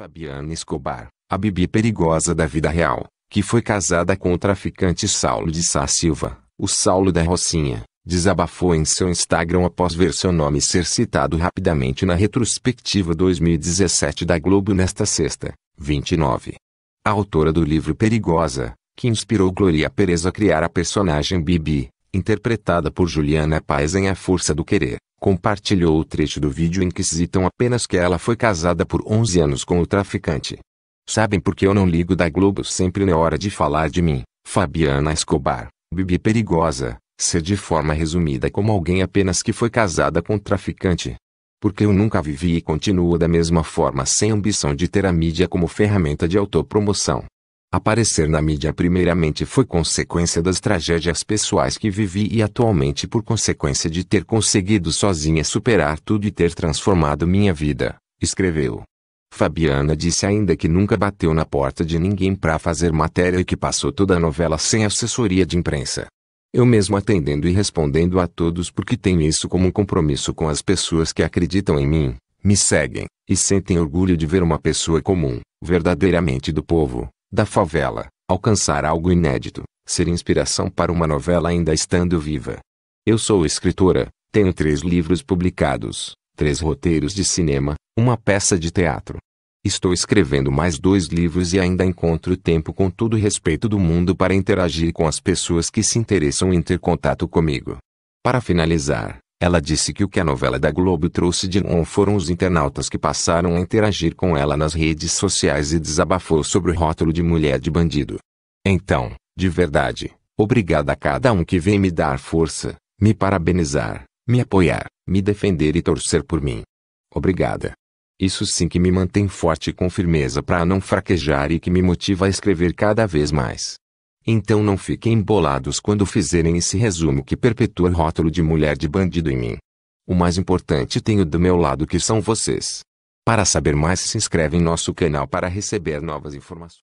Fabiana Escobar, a Bibi perigosa da vida real, que foi casada com o traficante Saulo de Sá Silva, o Saulo da Rocinha, desabafou em seu Instagram após ver seu nome ser citado rapidamente na retrospectiva 2017 da Globo nesta sexta, 29. A autora do livro Perigosa, que inspirou Gloria Perez a criar a personagem Bibi, interpretada por Juliana Paz em A Força do Querer, compartilhou o trecho do vídeo em que citam apenas que ela foi casada por 11 anos com o traficante. Sabem por que eu não ligo da Globo sempre na hora de falar de mim, Fabiana Escobar, Bibi Perigosa, ser de forma resumida é como alguém apenas que foi casada com o traficante. Porque eu nunca vivi e continuo da mesma forma sem ambição de ter a mídia como ferramenta de autopromoção. Aparecer na mídia primeiramente foi consequência das tragédias pessoais que vivi e atualmente por consequência de ter conseguido sozinha superar tudo e ter transformado minha vida, escreveu. Fabiana disse ainda que nunca bateu na porta de ninguém para fazer matéria e que passou toda a novela sem assessoria de imprensa. Eu mesmo atendendo e respondendo a todos porque tenho isso como um compromisso com as pessoas que acreditam em mim, me seguem, e sentem orgulho de ver uma pessoa comum, verdadeiramente do povo, da favela, alcançar algo inédito, ser inspiração para uma novela ainda estando viva. Eu sou escritora, tenho três livros publicados, três roteiros de cinema, uma peça de teatro. Estou escrevendo mais dois livros e ainda encontro tempo com todo respeito do mundo para interagir com as pessoas que se interessam em ter contato comigo. Para finalizar, ela disse que o que a novela da Globo trouxe de bom foram os internautas que passaram a interagir com ela nas redes sociais e desabafou sobre o rótulo de mulher de bandido. Então, de verdade, obrigada a cada um que vem me dar força, me parabenizar, me apoiar, me defender e torcer por mim. Obrigada. Isso sim que me mantém forte e com firmeza para não fraquejar e que me motiva a escrever cada vez mais. Então não fiquem embolados quando fizerem esse resumo que perpetua o rótulo de mulher de bandido em mim. O mais importante tenho do meu lado que são vocês. Para saber mais se inscreve em nosso canal para receber novas informações.